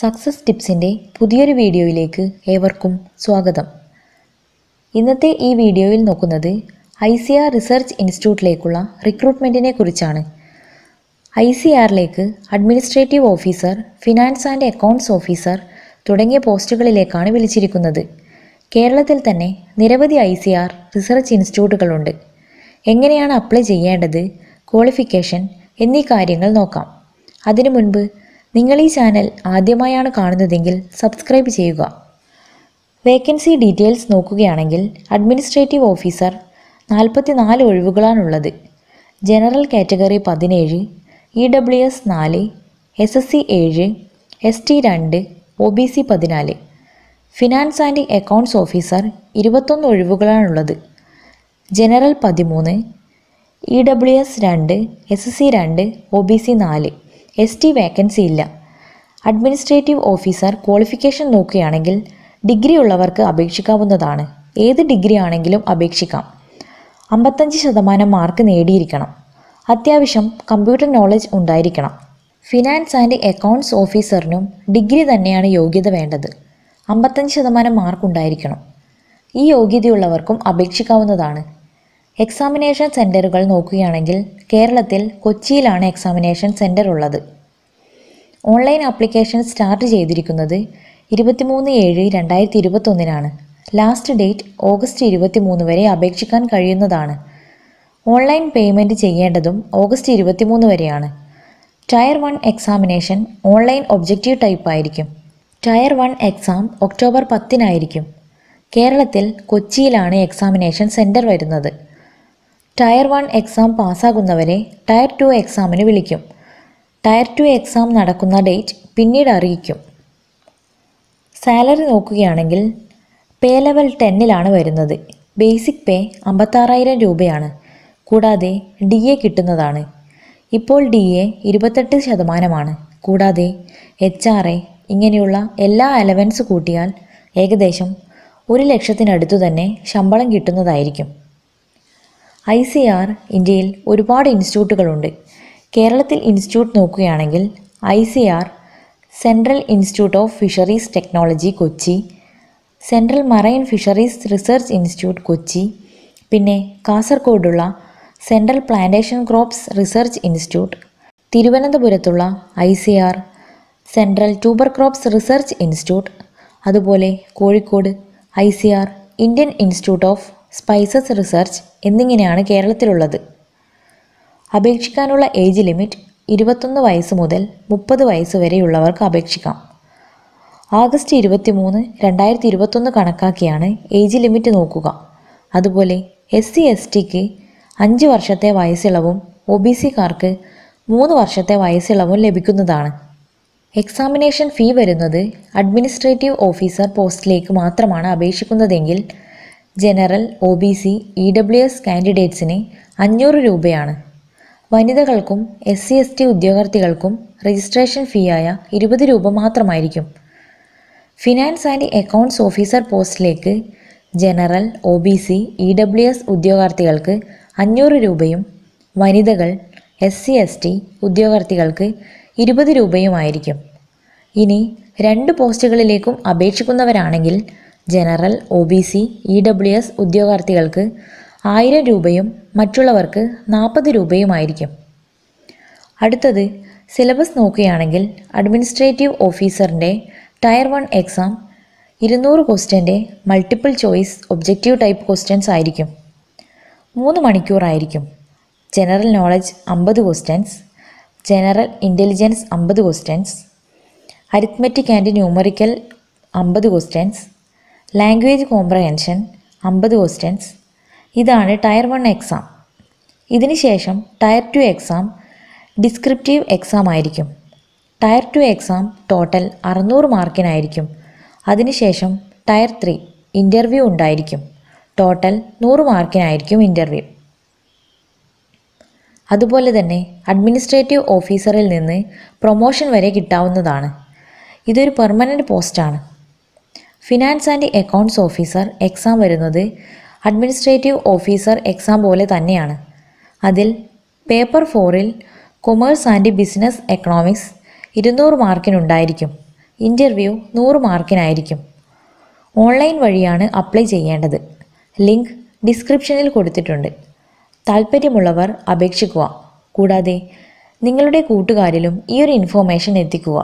success ടിപ്സിൻ്റെ പുതിയൊരു വീഡിയോയിലേക്ക് ഏവർക്കും സ്വാഗതം ഇന്നത്തെ ഈ വീഡിയോയിൽ നോക്കുന്നത് ഐ സി ആർ റിസർച്ച് ഇൻസ്റ്റിറ്റ്യൂട്ടിലേക്കുള്ള റിക്രൂട്ട്മെൻറ്റിനെ കുറിച്ചാണ് ഐ സി ആറിലേക്ക് administrative officer finance and accounts officer തുടങ്ങിയ പോസ്റ്റുകളിലേക്കാണ് വിളിച്ചിരിക്കുന്നത് കേരളത്തിൽ തന്നെ നിരവധി ഐ സി ആർ റിസർച്ച് ഇൻസ്റ്റിറ്റ്യൂട്ടുകളുണ്ട് എങ്ങനെയാണ് അപ്ലൈ ചെയ്യേണ്ടത് ക്വാളിഫിക്കേഷൻ എന്നീ കാര്യങ്ങൾ നോക്കാം അതിനു മുൻപ് നിങ്ങൾ ഈ ചാനൽ ആദ്യമായാണ് കാണുന്നതെങ്കിൽ സബ്സ്ക്രൈബ് ചെയ്യുക വേക്കൻസി ഡീറ്റെയിൽസ് നോക്കുകയാണെങ്കിൽ അഡ്മിനിസ്ട്രേറ്റീവ് ഓഫീസർ നാൽപ്പത്തി നാല് ഒഴിവുകളാണുള്ളത് ജനറൽ കാറ്റഗറി പതിനേഴ് ഇ ഡബ്ല്യു എസ് നാല് എസ് എസ് സി ഏഴ് എസ് ടി രണ്ട് ഒ ബി സി പതിനാല് ഫിനാൻസ് ആൻഡ് അക്കൗണ്ട്സ് ഓഫീസർ ഇരുപത്തൊന്ന് ഒഴിവുകളാണുള്ളത് ജനറൽ പതിമൂന്ന് ഇ ഡബ്ല്യു എസ് രണ്ട് എസ് എസ് സി രണ്ട് ഒ ബി സി നാല് എസ് ടി വേക്കൻസി ഇല്ല അഡ്മിനിസ്ട്രേറ്റീവ് ഓഫീസർ ക്വാളിഫിക്കേഷൻ നോക്കുകയാണെങ്കിൽ ഡിഗ്രി ഉള്ളവർക്ക് അപേക്ഷിക്കാവുന്നതാണ് ഏത് ഡിഗ്രി ആണെങ്കിലും അപേക്ഷിക്കാം അമ്പത്തഞ്ച് ശതമാനം മാർക്ക് നേടിയിരിക്കണം അത്യാവശ്യം കമ്പ്യൂട്ടർ നോളജ് ഉണ്ടായിരിക്കണം ഫിനാൻസ് ആൻഡ് അക്കൗണ്ട്സ് ഓഫീസറിനും ഡിഗ്രി തന്നെയാണ് യോഗ്യത വേണ്ടത് അമ്പത്തഞ്ച് ശതമാനം മാർക്ക് ഉണ്ടായിരിക്കണം ഈ യോഗ്യതയുള്ളവർക്കും അപേക്ഷിക്കാവുന്നതാണ് എക്സാമിനേഷൻ സെൻറ്ററുകൾ നോക്കുകയാണെങ്കിൽ കേരളത്തിൽ കൊച്ചിയിലാണ് എക്സാമിനേഷൻ സെൻറ്റർ ഉള്ളത് ഓൺലൈൻ ആപ്ലിക്കേഷൻ സ്റ്റാർട്ട് ചെയ്തിരിക്കുന്നത് ഇരുപത്തിമൂന്ന് ഏഴ് രണ്ടായിരത്തി ഇരുപത്തൊന്നിനാണ് ലാസ്റ്റ് ഡേറ്റ് ഓഗസ്റ്റ് മൂന്ന് വരെ അപേക്ഷിക്കാൻ കഴിയുന്നതാണ് ഓൺലൈൻ പേയ്മെൻറ്റ് ചെയ്യേണ്ടതും ഓഗസ്റ്റ് മൂന്ന് വരെയാണ് tier one examination online objective type ആയിരിക്കും ടയർ വൺ എക്സാം ഒക്ടോബർ പത്തിനായിരിക്കും കേരളത്തിൽ കൊച്ചിയിലാണ് എക്സാമിനേഷൻ സെൻറ്റർ വരുന്നത് ടയർ വൺ എക്സാം പാസ്സാകുന്നവരെ ടയർ ടു എക്സാമിന് വിളിക്കും ടയർ ടു എക്സാം നടക്കുന്ന ഡേറ്റ് പിന്നീട് അറിയിക്കും സാലറി നോക്കുകയാണെങ്കിൽ പേ ലെവൽ ടെന്നിലാണ് വരുന്നത് ബേസിക് പേ അമ്പത്താറായിരം രൂപയാണ് കൂടാതെ ഡി എ കിട്ടുന്നതാണ് ഇപ്പോൾ ഡി എ ഇരുപത്തെട്ട് ശതമാനമാണ് കൂടാതെ എച്ച് ആർ എ ഇങ്ങനെയുള്ള എല്ലാ അലവൻസ് കൂട്ടിയാൽ ഏകദേശം ഒരു ലക്ഷത്തിനടുത്തു തന്നെ ശമ്പളം കിട്ടുന്നതായിരിക്കും ഐ സി ആർ ഇന്ത്യയിൽ ഒരുപാട് ഇൻസ്റ്റിറ്റ്യൂട്ടുകളുണ്ട് കേരളത്തിൽ ഇൻസ്റ്റിറ്റ്യൂട്ട് നോക്കുകയാണെങ്കിൽ I C R central institute of fisheries technology Kochi central marine fisheries research institute Kochi പിന്നെ കാസർഗോഡുള്ള central plantation crops research institute തിരുവനന്തപുരത്തുള്ള I C R central tuber crops research institute അതുപോലെ Kozhikode I C R Indian institute of spices research എന്നിങ്ങനെയാണ് കേരളത്തിലുള്ളത് അപേക്ഷിക്കാനുള്ള age limit ഇരുപത്തൊന്ന് വയസ്സ് മുതൽ മുപ്പത് വയസ്സ് വരെയുള്ളവർക്ക് അപേക്ഷിക്കാം ആഗസ്റ്റ് ഇരുപത്തി മൂന്ന് രണ്ടായിരത്തി ഇരുപത്തൊന്ന് കണക്കാക്കിയാണ് ഏജ് ലിമിറ്റ് നോക്കുക അതുപോലെ എസ് സി എസ് ടിക്ക് അഞ്ച് വർഷത്തെ വയസ്സിളവും ഒ ബി സിക്കാർക്ക് മൂന്ന് വർഷത്തെ വയസ്സിളവും ലഭിക്കുന്നതാണ് എക്സാമിനേഷൻ ഫീ വരുന്നത് അഡ്മിനിസ്ട്രേറ്റീവ് ഓഫീസർ പോസ്റ്റിലേക്ക് മാത്രമാണ് അപേക്ഷിക്കുന്നതെങ്കിൽ general O B C E W S കാൻഡിഡേറ്റ്സിന് അഞ്ഞൂറ് രൂപയാണ് വനിതകൾക്കും എസ് സി എസ് ടി ഉദ്യോഗാർത്ഥികൾക്കും രജിസ്ട്രേഷൻ ഫീയായ ഇരുപത് രൂപ മാത്രമായിരിക്കും ഫിനാൻസ് ആൻഡ് അക്കൗണ്ട്സ് ഓഫീസർ പോസ്റ്റിലേക്ക് general O B C E W S ഉദ്യോഗാർത്ഥികൾക്ക് അഞ്ഞൂറ് രൂപയും വനിതകൾ എസ് സി എസ് ടി ഉദ്യോഗാർത്ഥികൾക്ക് ഇരുപത് രൂപയുമായിരിക്കും ഇനി രണ്ട് പോസ്റ്റുകളിലേക്കും അപേക്ഷിക്കുന്നവരാണെങ്കിൽ general O B C E W S ഉദ്യോഗാർത്ഥികൾക്ക് ആയിരം രൂപയും മറ്റുള്ളവർക്ക് നാൽപ്പത് രൂപയുമായിരിക്കും അടുത്തത് സിലബസ് നോക്കുകയാണെങ്കിൽ അഡ്മിനിസ്ട്രേറ്റീവ് ഓഫീസറിൻ്റെ ടയർ വൺ എക്സാം ഇരുന്നൂറ് ക്വസ്റ്റ്യൻ്റെ multiple choice objective type questions ആയിരിക്കും മൂന്ന് മണിക്കൂറായിരിക്കും ജനറൽ നോളജ് അമ്പത് ക്വസ്റ്റ്യൻസ് ജനറൽ ഇൻ്റലിജൻസ് അമ്പത് ക്വസ്റ്റ്യൻസ് അരിത്മെറ്റിക് ആൻഡ് ന്യൂമറിക്കൽ അമ്പത് ക്വസ്റ്റ്യൻസ് ലാംഗ്വേജ് കോംപ്രഹെൻഷൻ അമ്പത് ക്വസ്റ്റ്യൻസ് ഇതാണ് ടയർ വൺ എക്സാം ഇതിന് ശേഷം tier two exam descriptive exam ആയിരിക്കും ടയർ ടു എക്സാം ടോട്ടൽ അറുന്നൂറ് മാർക്കിനായിരിക്കും അതിനുശേഷം ടയർ ത്രീ ഇൻ്റർവ്യൂ ഉണ്ടായിരിക്കും ടോട്ടൽ നൂറ് മാർക്കിനായിരിക്കും ഇൻ്റർവ്യൂ അതുപോലെ തന്നെ അഡ്മിനിസ്ട്രേറ്റീവ് ഓഫീസറിൽ നിന്ന് പ്രൊമോഷൻ വരെ കിട്ടാവുന്നതാണ് ഇതൊരു പെർമനൻറ്റ് പോസ്റ്റാണ് finance and accounts officer exam വരുന്നത് അഡ്മിനിസ്ട്രേറ്റീവ് ഓഫീസർ എക്സാം പോലെ തന്നെയാണ് അതിൽ പേപ്പർ ഫോറിൽ കൊമേഴ്സ് ആൻഡ് ബിസിനസ് എക്കണോമിക്സ് ഇരുന്നൂറ് മാർക്കിനുണ്ടായിരിക്കും ഇൻ്റർവ്യൂ നൂറ് മാർക്കിനായിരിക്കും ഓൺലൈൻ വഴിയാണ് അപ്ലൈ ചെയ്യേണ്ടത് ലിങ്ക് ഡിസ്ക്രിപ്ഷനിൽ കൊടുത്തിട്ടുണ്ട് താൽപ്പര്യമുള്ളവർ അപേക്ഷിക്കുക കൂടാതെ നിങ്ങളുടെ കൂട്ടുകാരിലും ഈ ഒരു ഇൻഫോർമേഷൻ എത്തിക്കുക